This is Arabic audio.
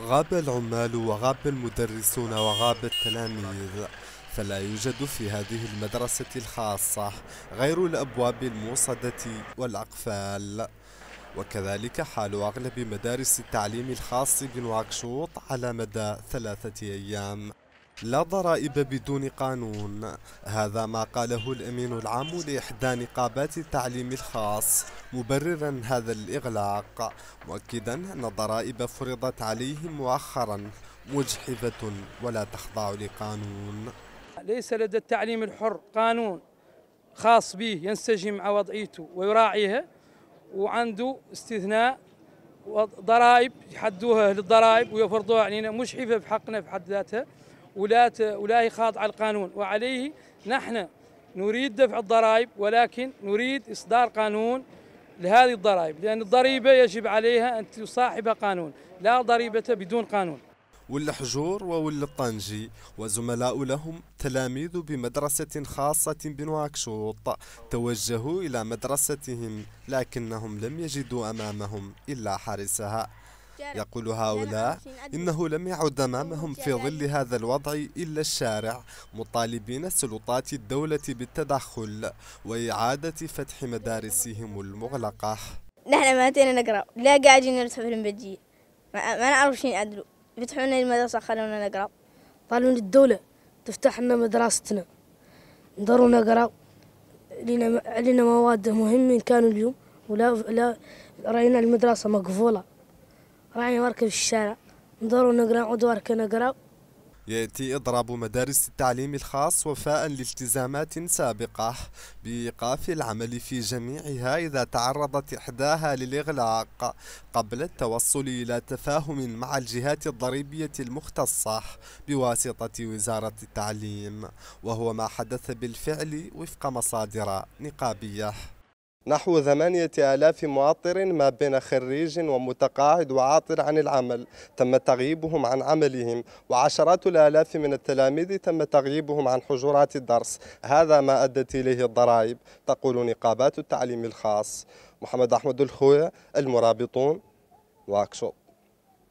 غاب العمال وغاب المدرسون وغاب التلاميذ فلا يوجد في هذه المدرسة الخاصة غير الأبواب الموصدة والأقفال وكذلك حال أغلب مدارس التعليم الخاص بنواكشوط على مدى ثلاثة أيام لا ضرائب بدون قانون هذا ما قاله الأمين العام لإحدى نقابات التعليم الخاص مبررا هذا الإغلاق مؤكدا أن الضرائب فرضت عليهم مؤخرا مجحفة ولا تخضع لقانون ليس لدى التعليم الحر قانون خاص به ينسجم مع وضعيته ويراعيها وعنده استثناء ضرائب يحدوها للضرائب ويفرضوها علينا مجحفة بحقنا في حد ذاتها ولا ولا يخاض على القانون وعليه نحن نريد دفع الضرائب ولكن نريد إصدار قانون لهذه الضرائب لأن الضريبة يجب عليها أن تصاحبها قانون لا ضريبة بدون قانون ولا حجور وولا الطنجي وزملاء لهم تلاميذ بمدرسة خاصة بنواكشوط توجهوا إلى مدرستهم لكنهم لم يجدوا أمامهم إلا حارسها يقول هؤلاء إنه لم يعد أمامهم في ظل هذا الوضع إلا الشارع مطالبين سلطات الدولة بالتدخل وإعادة فتح مدارسهم المغلقة نحن ما تينا نقرأ لا قاعدين نرتفع في المبجية ما نعرف شين أدلو فتحوا لنا المدرسة خلونا نقرأ قالوا للدولة تفتح لنا مدرستنا نضروا نقرأ علينا مواد مهمة كانوا اليوم ولا لا رأينا المدرسة مقفولة راني نركب الشارع ندور نقرا عود ورك نقرا يأتي إضراب مدارس التعليم الخاص وفاء لالتزامات سابقة بإيقاف العمل في جميعها إذا تعرضت إحداها للإغلاق قبل التوصل إلى تفاهم مع الجهات الضريبية المختصة بواسطة وزارة التعليم وهو ما حدث بالفعل وفق مصادر نقابية نحو ثمانية آلاف معطر ما بين خريج ومتقاعد وعاطل عن العمل تم تغييبهم عن عملهم وعشرات الآلاف من التلاميذ تم تغييبهم عن حجرات الدرس هذا ما أدت إليه الضرائب تقول نقابات التعليم الخاص محمد أحمد الخوية المرابطون واكشوب